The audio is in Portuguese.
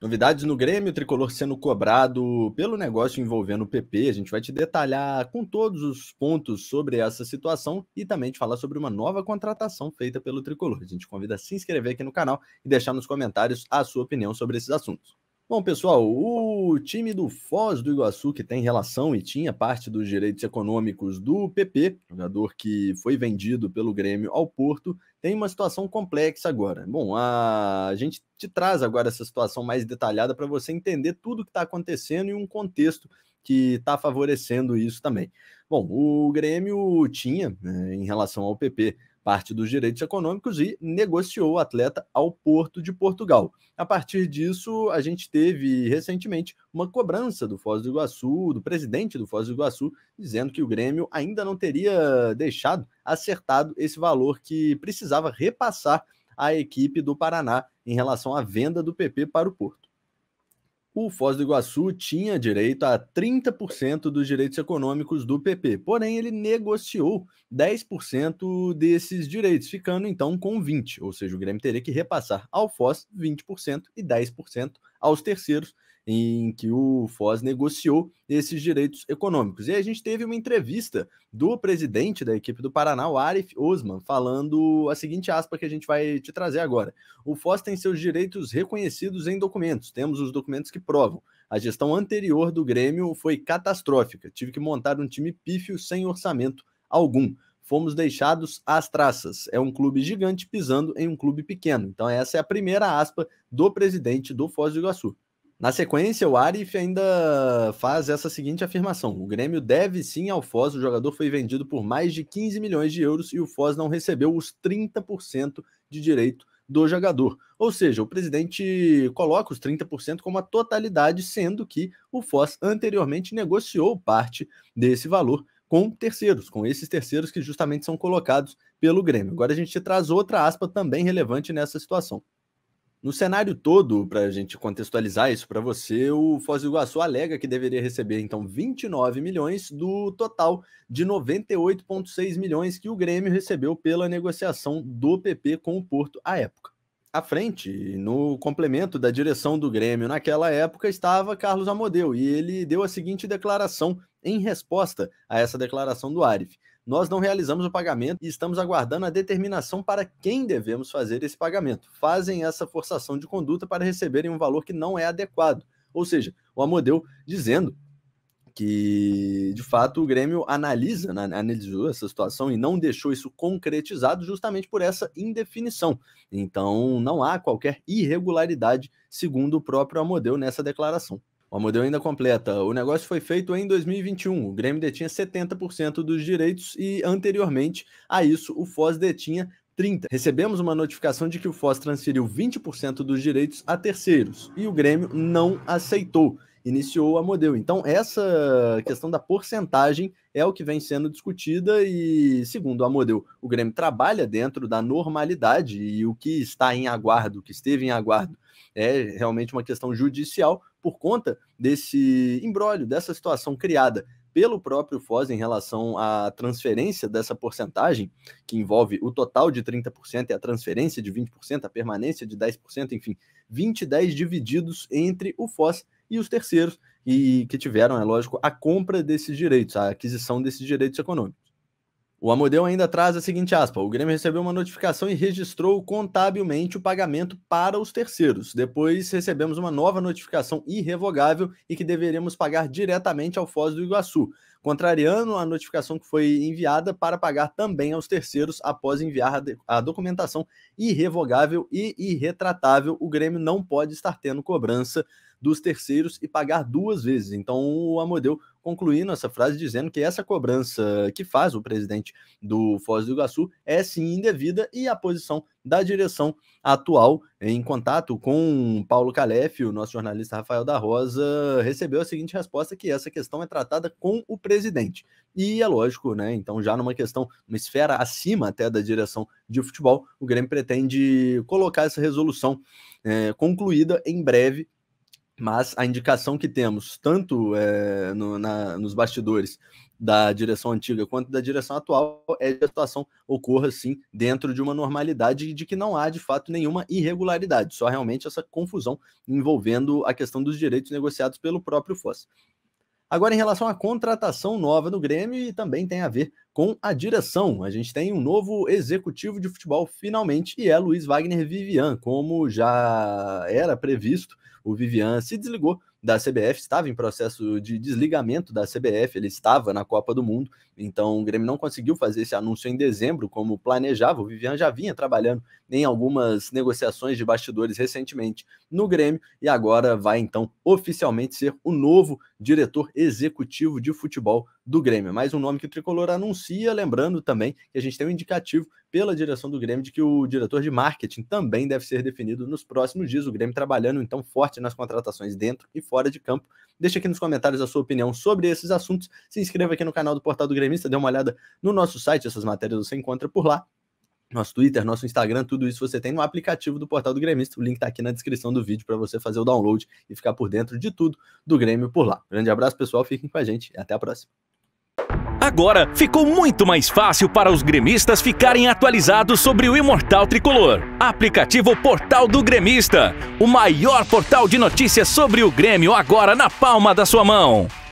Novidades no Grêmio, o tricolor sendo cobrado pelo negócio envolvendo o PP. A gente vai te detalhar com todos os pontos sobre essa situação e também te falar sobre uma nova contratação feita pelo tricolor. A gente convida a se inscrever aqui no canal e deixar nos comentários a sua opinião sobre esses assuntos. Bom, pessoal, o time do Foz do Iguaçu, que tem relação e tinha parte dos direitos econômicos do PP, jogador que foi vendido pelo Grêmio ao Porto, tem uma situação complexa agora. Bom, a, a gente te traz agora essa situação mais detalhada para você entender tudo o que está acontecendo e um contexto que está favorecendo isso também. Bom, o Grêmio tinha, né, em relação ao PP, parte dos direitos econômicos e negociou o atleta ao Porto de Portugal. A partir disso, a gente teve recentemente uma cobrança do Foz do Iguaçu, do presidente do Foz do Iguaçu, dizendo que o Grêmio ainda não teria deixado acertado esse valor que precisava repassar à equipe do Paraná em relação à venda do PP para o Porto o Foz do Iguaçu tinha direito a 30% dos direitos econômicos do PP, porém ele negociou 10% desses direitos, ficando então com 20%, ou seja, o Grêmio teria que repassar ao Foz 20% e 10% aos terceiros, em que o Foz negociou esses direitos econômicos. E a gente teve uma entrevista do presidente da equipe do Paraná, o Arif Osman, falando a seguinte aspa que a gente vai te trazer agora. O Foz tem seus direitos reconhecidos em documentos, temos os documentos que provam. A gestão anterior do Grêmio foi catastrófica, tive que montar um time pífio sem orçamento algum fomos deixados às traças. É um clube gigante pisando em um clube pequeno. Então, essa é a primeira aspa do presidente do Foz do Iguaçu. Na sequência, o Arif ainda faz essa seguinte afirmação: o Grêmio deve sim ao Foz, o jogador foi vendido por mais de 15 milhões de euros e o Foz não recebeu os 30% de direito do jogador. Ou seja, o presidente coloca os 30% como a totalidade, sendo que o Foz anteriormente negociou parte desse valor com terceiros, com esses terceiros que justamente são colocados pelo Grêmio. Agora a gente traz outra aspa também relevante nessa situação. No cenário todo, para a gente contextualizar isso para você, o Foz do Iguaçu alega que deveria receber então 29 milhões do total de 98,6 milhões que o Grêmio recebeu pela negociação do PP com o Porto à época à frente, no complemento da direção do Grêmio naquela época, estava Carlos Amodeu e ele deu a seguinte declaração em resposta a essa declaração do Arif. Nós não realizamos o pagamento e estamos aguardando a determinação para quem devemos fazer esse pagamento. Fazem essa forçação de conduta para receberem um valor que não é adequado. Ou seja, o Amodeu dizendo que de fato o Grêmio analisa, né, analisou essa situação e não deixou isso concretizado justamente por essa indefinição. Então não há qualquer irregularidade, segundo o próprio Amodeu, nessa declaração. O Amodeu ainda completa: o negócio foi feito em 2021. O Grêmio detinha 70% dos direitos e, anteriormente a isso, o Foz detinha 30%. Recebemos uma notificação de que o Foz transferiu 20% dos direitos a terceiros e o Grêmio não aceitou iniciou a modelo. Então, essa questão da porcentagem é o que vem sendo discutida e, segundo a modelo, o Grêmio trabalha dentro da normalidade e o que está em aguardo, o que esteve em aguardo, é realmente uma questão judicial por conta desse embrólio, dessa situação criada pelo próprio Foz em relação à transferência dessa porcentagem, que envolve o total de 30% e a transferência de 20%, a permanência de 10%, enfim, 20 e 10 divididos entre o Foz e os terceiros, e que tiveram, é lógico, a compra desses direitos, a aquisição desses direitos econômicos. O Amodeu ainda traz a seguinte aspa: o Grêmio recebeu uma notificação e registrou contabilmente o pagamento para os terceiros. Depois recebemos uma nova notificação irrevogável e que deveremos pagar diretamente ao Foz do Iguaçu, contrariando a notificação que foi enviada para pagar também aos terceiros após enviar a documentação irrevogável e irretratável. O Grêmio não pode estar tendo cobrança dos terceiros e pagar duas vezes. Então o Amodeu concluindo essa frase dizendo que essa cobrança que faz o presidente do Foz do Iguaçu é sim indevida e a posição da direção atual, em contato com Paulo Calef, o nosso jornalista Rafael da Rosa, recebeu a seguinte resposta que essa questão é tratada com o presidente. E é lógico, né? Então, já numa questão, uma esfera acima até da direção de futebol, o Grêmio pretende colocar essa resolução é, concluída em breve mas a indicação que temos, tanto é, no, na, nos bastidores da direção antiga quanto da direção atual, é que a situação ocorra, sim, dentro de uma normalidade e de que não há, de fato, nenhuma irregularidade, só realmente essa confusão envolvendo a questão dos direitos negociados pelo próprio Foz. Agora, em relação à contratação nova do Grêmio, também tem a ver com a direção. A gente tem um novo executivo de futebol, finalmente, e é Luiz Wagner Vivian, como já era previsto o Vivian se desligou da CBF, estava em processo de desligamento da CBF, ele estava na Copa do Mundo, então o Grêmio não conseguiu fazer esse anúncio em dezembro como planejava. O Vivian já vinha trabalhando em algumas negociações de bastidores recentemente no Grêmio e agora vai então oficialmente ser o novo diretor executivo de futebol do Grêmio. Mais um nome que o Tricolor anuncia, lembrando também que a gente tem um indicativo pela direção do Grêmio de que o diretor de marketing também deve ser definido nos próximos dias. O Grêmio trabalhando então forte nas contratações dentro e fora de campo. Deixa aqui nos comentários a sua opinião sobre esses assuntos. Se inscreva aqui no canal do Portal do Gremista, dê uma olhada no nosso site, essas matérias você encontra por lá nosso Twitter, nosso Instagram, tudo isso você tem no aplicativo do Portal do Gremista. O link está aqui na descrição do vídeo para você fazer o download e ficar por dentro de tudo do Grêmio por lá. Grande abraço, pessoal. Fiquem com a gente e até a próxima. Agora ficou muito mais fácil para os gremistas ficarem atualizados sobre o Imortal Tricolor. Aplicativo Portal do Gremista, o maior portal de notícias sobre o Grêmio agora na palma da sua mão.